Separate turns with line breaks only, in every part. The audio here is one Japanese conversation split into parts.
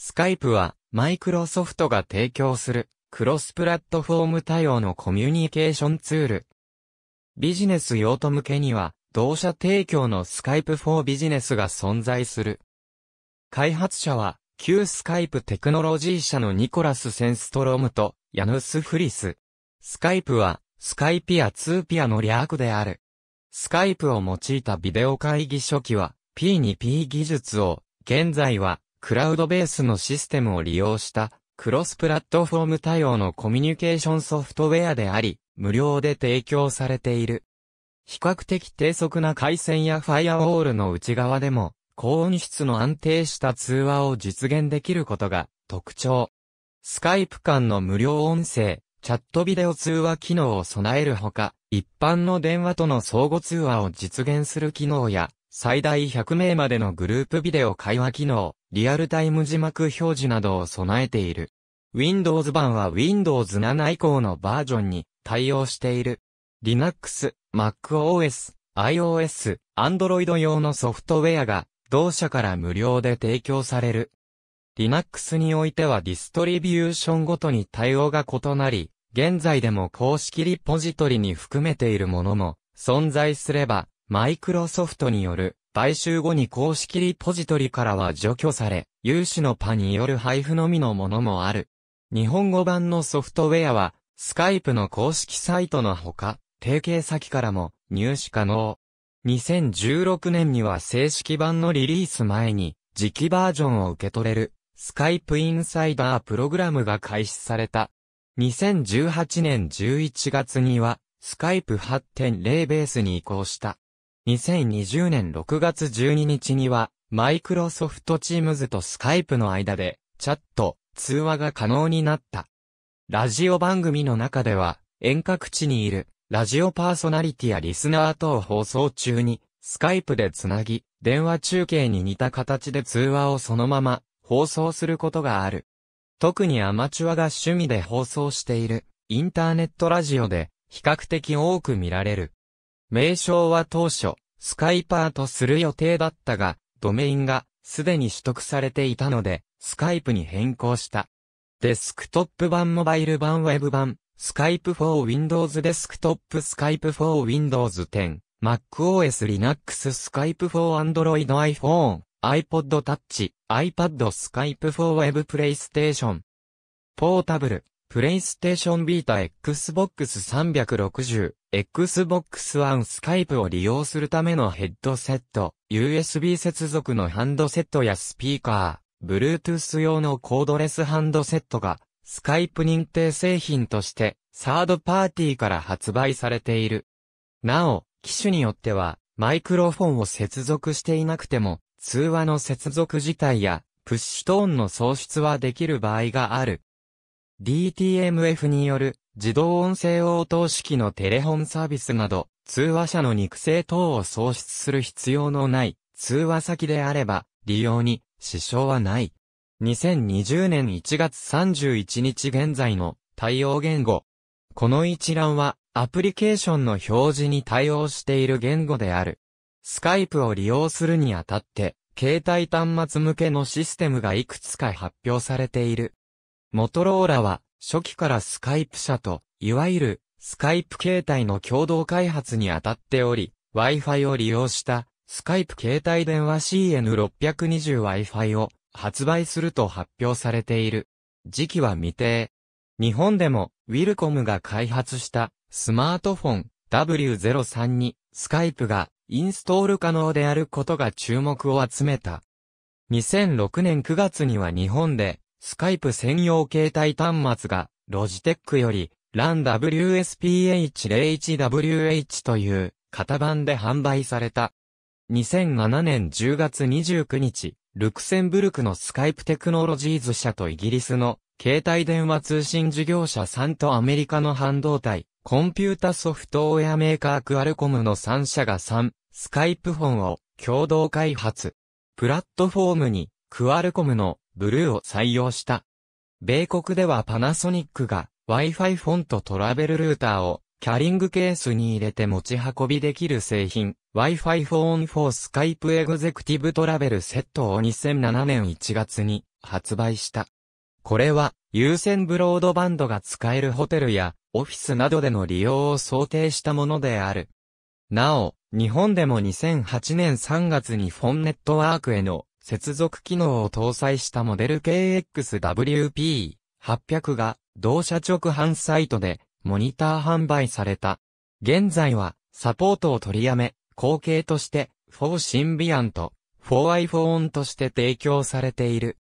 スカイプは、マイクロソフトが提供する、クロスプラットフォーム対応のコミュニケーションツール。ビジネス用途向けには、同社提供のスカイプ4ビジネスが存在する。開発者は、旧スカイプテクノロジー社のニコラス・センストロームと、ヤヌス・フリス。スカイプは、スカイピア・ツーピアの略である。スカイプを用いたビデオ会議初期は、P2P 技術を、現在は、クラウドベースのシステムを利用したクロスプラットフォーム対応のコミュニケーションソフトウェアであり、無料で提供されている。比較的低速な回線やファイアウォールの内側でも、高音質の安定した通話を実現できることが特徴。スカイプ間の無料音声、チャットビデオ通話機能を備えるほか、一般の電話との相互通話を実現する機能や、最大100名までのグループビデオ会話機能、リアルタイム字幕表示などを備えている。Windows 版は Windows 7以降のバージョンに対応している。Linux、MacOS、iOS、Android 用のソフトウェアが同社から無料で提供される。Linux においてはディストリビューションごとに対応が異なり、現在でも公式リポジトリに含めているものも存在すれば、マイクロソフトによる買収後に公式リポジトリからは除去され、有志のパによる配布のみのものもある。日本語版のソフトウェアは、スカイプの公式サイトのほか、提携先からも入手可能。2016年には正式版のリリース前に、時期バージョンを受け取れる、スカイプインサイダープログラムが開始された。2018年11月には、スカイプ8.0ベースに移行した。2020年6月12日には、マイクロソフトチームズとスカイプの間で、チャット、通話が可能になった。ラジオ番組の中では、遠隔地にいる、ラジオパーソナリティやリスナー等放送中に、スカイプでつなぎ、電話中継に似た形で通話をそのまま、放送することがある。特にアマチュアが趣味で放送している、インターネットラジオで、比較的多く見られる。名称は当初、スカイパーとする予定だったが、ドメインがすでに取得されていたので、スカイプに変更した。デスクトップ版モバイル版ウェブ版、スカイプ4 o r Windows デスクトップスカイプ4 o r Windows 10、MacOS Linux スカイプ4 o r Android iPhone、iPod Touch、iPad スカイプ4 o r Web PlayStation。ポータブル、プレイステーションビータ Xbox 360、Xbox One Skype を利用するためのヘッドセット、USB 接続のハンドセットやスピーカー、Bluetooth 用のコードレスハンドセットが、Skype 認定製品として、サードパーティーから発売されている。なお、機種によっては、マイクロフォンを接続していなくても、通話の接続自体や、プッシュトーンの創出はできる場合がある。DTMF による自動音声応答式のテレホンサービスなど、通話者の肉声等を創出する必要のない通話先であれば、利用に支障はない。2020年1月31日現在の対応言語。この一覧は、アプリケーションの表示に対応している言語である。スカイプを利用するにあたって、携帯端末向けのシステムがいくつか発表されている。モトローラは、初期からスカイプ社と、いわゆる、スカイプ携帯の共同開発にあたっており、Wi-Fi を利用した、スカイプ携帯電話 CN620Wi-Fi を発売すると発表されている。時期は未定。日本でも、ウィルコムが開発したスマートフォン W03 にスカイプがインストール可能であることが注目を集めた。2006年9月には日本でスカイプ専用携帯端末が、ロジテックより、LAN WSPH01WH という、型番で販売された。2007年10月29日、ルクセンブルクのスカイプテクノロジーズ社とイギリスの携帯電話通信事業者3とアメリカの半導体、コンピュータソフトウェアメーカークアルコムの3社が3、スカイプフォンを共同開発。プラットフォームに、クアルコムのブルーを採用した。米国ではパナソニックが Wi-Fi フォントトラベルルーターをキャリングケースに入れて持ち運びできる製品 Wi-Fi フォン4 Skype エグゼクティブトラベルセットを2007年1月に発売した。これは有線ブロードバンドが使えるホテルやオフィスなどでの利用を想定したものである。なお、日本でも2008年3月にフォンネットワークへの接続機能を搭載したモデル KXWP800 が同社直販サイトでモニター販売された。現在はサポートを取りやめ、後継として4シンビアント、4iPhone として提供されている。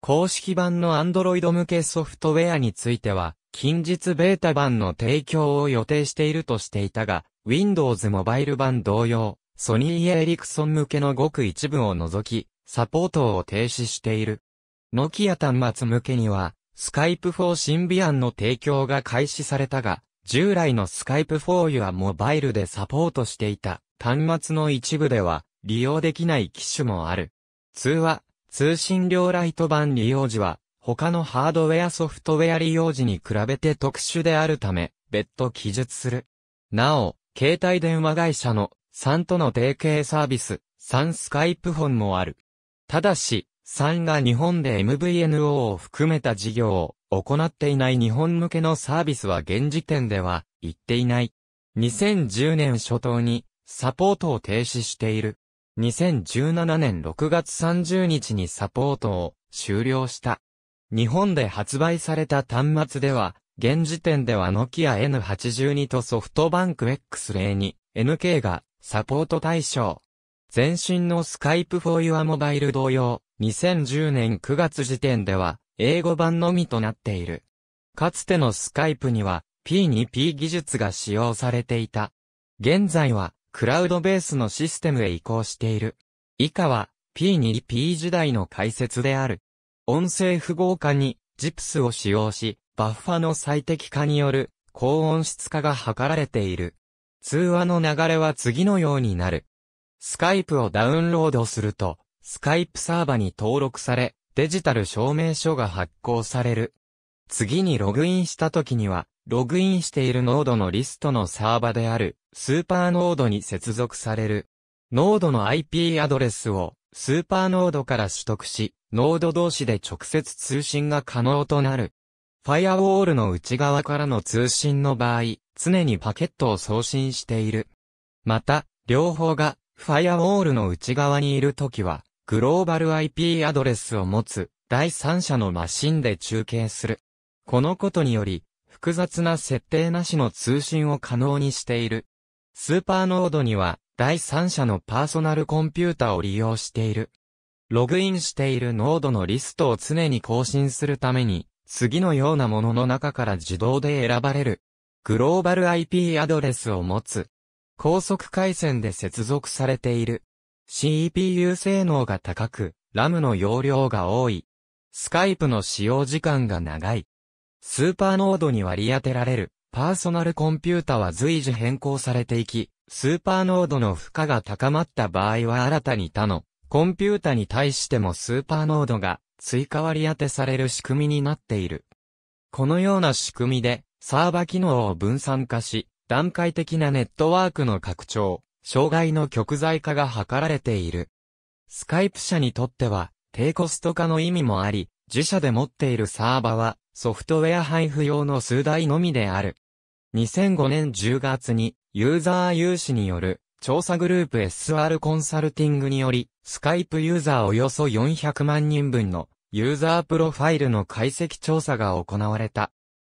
公式版の Android 向けソフトウェアについては、近日ベータ版の提供を予定しているとしていたが、Windows モバイル版同様、ソニー・エリクソン向けのごく一部を除き、サポートを停止している。ノキア端末向けには、スカイプ4シンビアンの提供が開始されたが、従来のスカイプ4ユアモバイルでサポートしていた端末の一部では利用できない機種もある。通話、通信量ライト版利用時は、他のハードウェアソフトウェア利用時に比べて特殊であるため、別途記述する。なお、携帯電話会社の3との提携サービス、3スカイプフォンもある。ただし、3が日本で MVNO を含めた事業を行っていない日本向けのサービスは現時点では言っていない。2010年初頭にサポートを停止している。2017年6月30日にサポートを終了した。日本で発売された端末では、現時点では Nokia N82 とソフトバンク X02、NK がサポート対象。前身のスカイプフォーユアモバイル同様、2010年9月時点では、英語版のみとなっている。かつてのスカイプには、P2P 技術が使用されていた。現在は、クラウドベースのシステムへ移行している。以下は、P2P 時代の解説である。音声符号化に、ジプスを使用し、バッファの最適化による、高音質化が図られている。通話の流れは次のようになる。スカイプをダウンロードすると、スカイプサーバに登録され、デジタル証明書が発行される。次にログインした時には、ログインしているノードのリストのサーバである、スーパーノードに接続される。ノードの IP アドレスを、スーパーノードから取得し、ノード同士で直接通信が可能となる。ファイアウォールの内側からの通信の場合、常にパケットを送信している。また、両方が、ファイアウォールの内側にいるときは、グローバル IP アドレスを持つ、第三者のマシンで中継する。このことにより、複雑な設定なしの通信を可能にしている。スーパーノードには、第三者のパーソナルコンピュータを利用している。ログインしているノードのリストを常に更新するために、次のようなものの中から自動で選ばれる。グローバル IP アドレスを持つ。高速回線で接続されている。CPU 性能が高く、RAM の容量が多い。スカイプの使用時間が長い。スーパーノードに割り当てられる、パーソナルコンピュータは随時変更されていき、スーパーノードの負荷が高まった場合は新たに他の、コンピュータに対してもスーパーノードが追加割り当てされる仕組みになっている。このような仕組みで、サーバ機能を分散化し、段階的なネットワークの拡張、障害の極在化が図られている。スカイプ社にとっては、低コスト化の意味もあり、自社で持っているサーバは、ソフトウェア配布用の数台のみである。2005年10月に、ユーザー有志による、調査グループ SR コンサルティングにより、スカイプユーザーおよそ400万人分のユーザープロファイルの解析調査が行われた。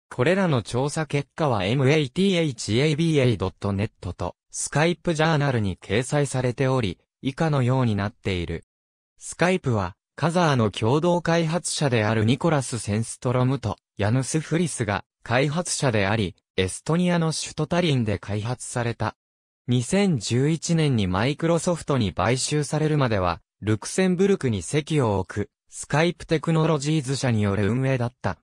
これらの調査結果は mathaba.net と Skype ジャーナルに掲載されており、以下のようになっている。Skype は、カザーの共同開発者であるニコラス・センストロムとヤヌス・フリスが開発者であり、エストニアの首都タリンで開発された。2011年にマイクロソフトに買収されるまでは、ルクセンブルクに席を置くスカイプテクノロジーズ社による運営だった。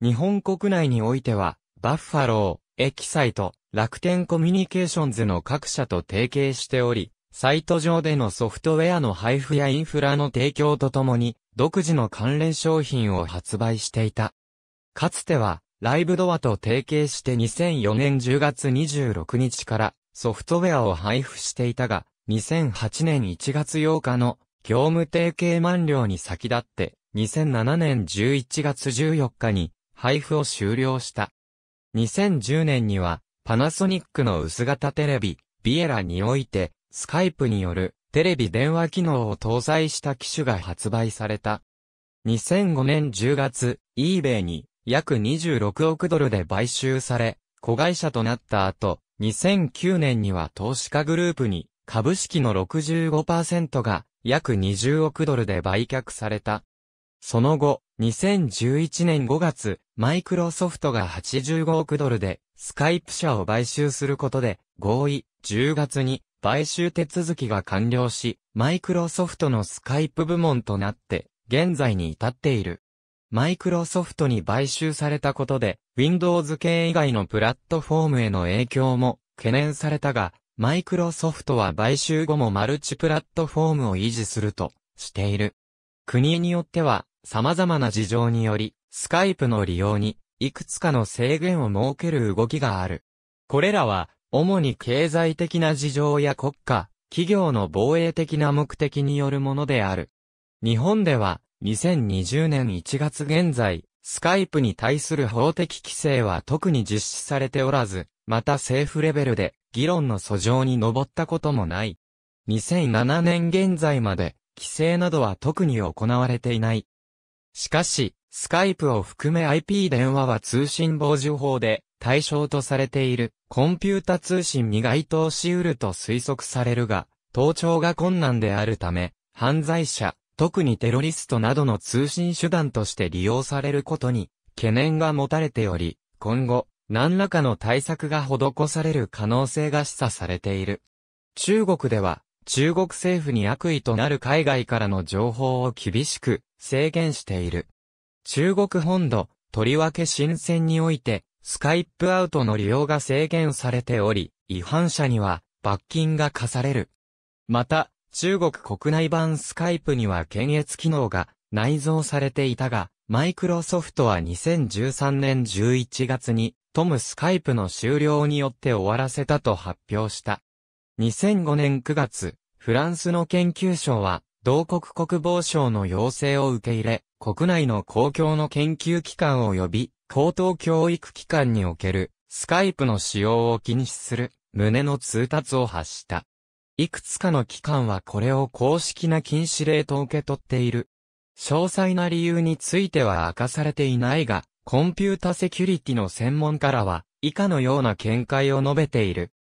日本国内においては、バッファロー、エキサイト、楽天コミュニケーションズの各社と提携しており、サイト上でのソフトウェアの配布やインフラの提供とともに、独自の関連商品を発売していた。かつては、ライブドアと提携して2004年10月26日からソフトウェアを配布していたが、2008年1月8日の業務提携満了に先立って、2007年11月14日に配布を終了した。2010年には、パナソニックの薄型テレビ、ビエラにおいて、スカイプによるテレビ電話機能を搭載した機種が発売された。2005年10月、eBay に約26億ドルで買収され、子会社となった後、2009年には投資家グループに株式の65%が約20億ドルで売却された。その後、2011年5月、マイクロソフトが85億ドルで、スカイプ社を買収することで、合意、10月に、買収手続きが完了し、マイクロソフトのスカイプ部門となって、現在に至っている。マイクロソフトに買収されたことで、Windows 系以外のプラットフォームへの影響も懸念されたが、マイクロソフトは買収後もマルチプラットフォームを維持するとしている。国によっては様々な事情により、スカイプの利用にいくつかの制限を設ける動きがある。これらは主に経済的な事情や国家、企業の防衛的な目的によるものである。日本では2020年1月現在、スカイプに対する法的規制は特に実施されておらず、また政府レベルで議論の訴状に上ったこともない。2007年現在まで、規制などは特に行われていない。しかし、スカイプを含め IP 電話は通信傍受法で対象とされているコンピュータ通信に該当し得ると推測されるが、盗聴が困難であるため、犯罪者、特にテロリストなどの通信手段として利用されることに懸念が持たれており、今後、何らかの対策が施される可能性が示唆されている。中国では、中国政府に悪意となる海外からの情報を厳しく制限している。中国本土、とりわけ新鮮において、スカイプアウトの利用が制限されており、違反者には罰金が課される。また、中国国内版スカイプには検閲機能が内蔵されていたが、マイクロソフトは2013年11月にトムスカイプの終了によって終わらせたと発表した。2005年9月、フランスの研究省は、同国国防省の要請を受け入れ、国内の公共の研究機関及び、高等教育機関における、スカイプの使用を禁止する、旨の通達を発した。いくつかの機関はこれを公式な禁止令と受け取っている。詳細な理由については明かされていないが、コンピュータセキュリティの専門家らは、以下のような見解を述べている。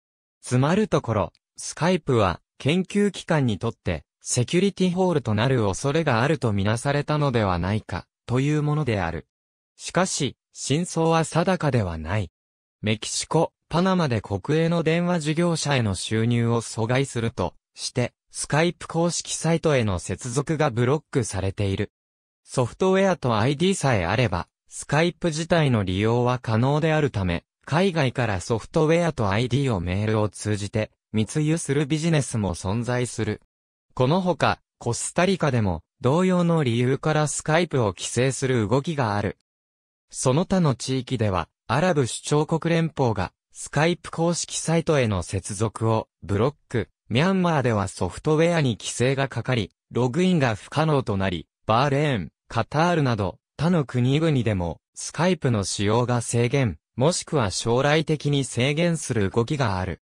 つまるところ、スカイプは、研究機関にとって、セキュリティホールとなる恐れがあるとみなされたのではないか、というものである。しかし、真相は定かではない。メキシコ、パナマで国営の電話事業者への収入を阻害するとして、スカイプ公式サイトへの接続がブロックされている。ソフトウェアと ID さえあれば、スカイプ自体の利用は可能であるため、海外からソフトウェアと ID をメールを通じて密輸するビジネスも存在する。このほか、コスタリカでも同様の理由からスカイプを規制する動きがある。その他の地域では、アラブ首長国連邦がスカイプ公式サイトへの接続をブロック、ミャンマーではソフトウェアに規制がかかり、ログインが不可能となり、バーレーン、カタールなど他の国々でも、スカイプの使用が制限、もしくは将来的に制限する動きがある。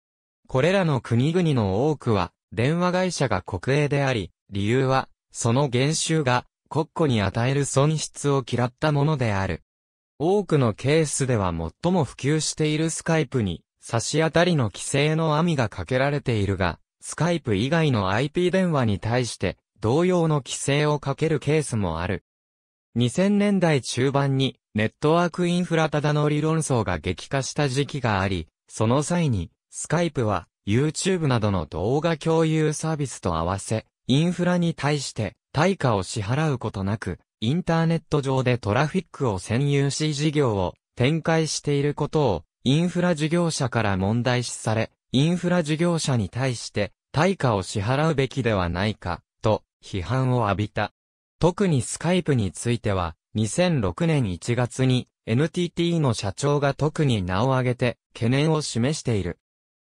これらの国々の多くは、電話会社が国営であり、理由は、その減収が、国庫に与える損失を嫌ったものである。多くのケースでは最も普及しているスカイプに、差し当たりの規制の網がかけられているが、スカイプ以外の IP 電話に対して、同様の規制をかけるケースもある。2000年代中盤にネットワークインフラただの理論層が激化した時期があり、その際にスカイプは YouTube などの動画共有サービスと合わせ、インフラに対して対価を支払うことなく、インターネット上でトラフィックを占有し事業を展開していることをインフラ事業者から問題視され、インフラ事業者に対して対価を支払うべきではないかと批判を浴びた。特にスカイプについては、2006年1月に NTT の社長が特に名を挙げて懸念を示している。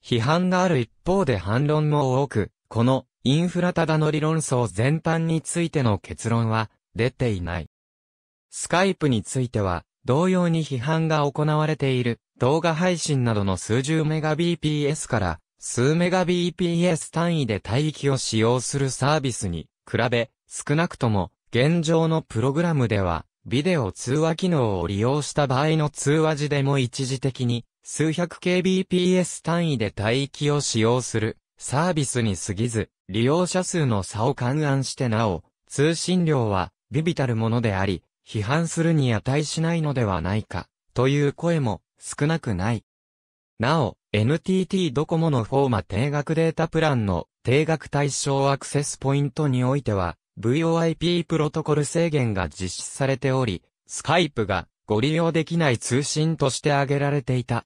批判がある一方で反論も多く、このインフラただの理論層全般についての結論は出ていない。スカイプについては、同様に批判が行われている動画配信などの数十メガ BPS から数メガ BPS 単位で帯域を使用するサービスに比べ少なくとも現状のプログラムでは、ビデオ通話機能を利用した場合の通話時でも一時的に、数百 kbps 単位で帯域を使用するサービスに過ぎず、利用者数の差を勘案してなお、通信量は微々たるものであり、批判するに値しないのではないか、という声も少なくない。なお、NTT ドコモのフォーマ定額データプランの定額対象アクセスポイントにおいては、VoIP プロトコル制限が実施されており、スカイプがご利用できない通信として挙げられていた。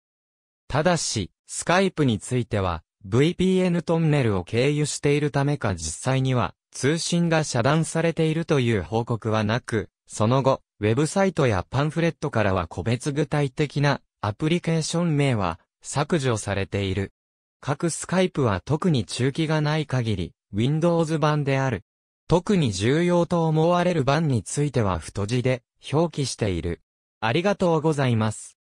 ただし、スカイプについては、VPN トンネルを経由しているためか実際には、通信が遮断されているという報告はなく、その後、ウェブサイトやパンフレットからは個別具体的なアプリケーション名は削除されている。各スカイプは特に中期がない限り、Windows 版である特に重要と思われる番については太字で表記している。ありがとうございます。